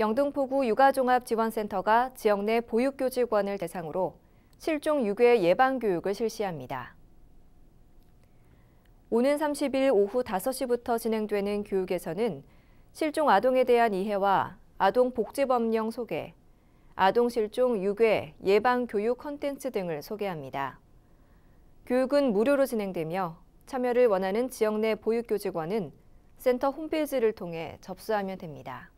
영등포구 육아종합지원센터가 지역 내 보육교직원을 대상으로 실종 유괴 예방 교육을 실시합니다. 오는 30일 오후 5시부터 진행되는 교육에서는 실종 아동에 대한 이해와 아동 복지법령 소개, 아동 실종 유괴 예방 교육 컨텐츠 등을 소개합니다. 교육은 무료로 진행되며 참여를 원하는 지역 내 보육교직원은 센터 홈페이지를 통해 접수하면 됩니다.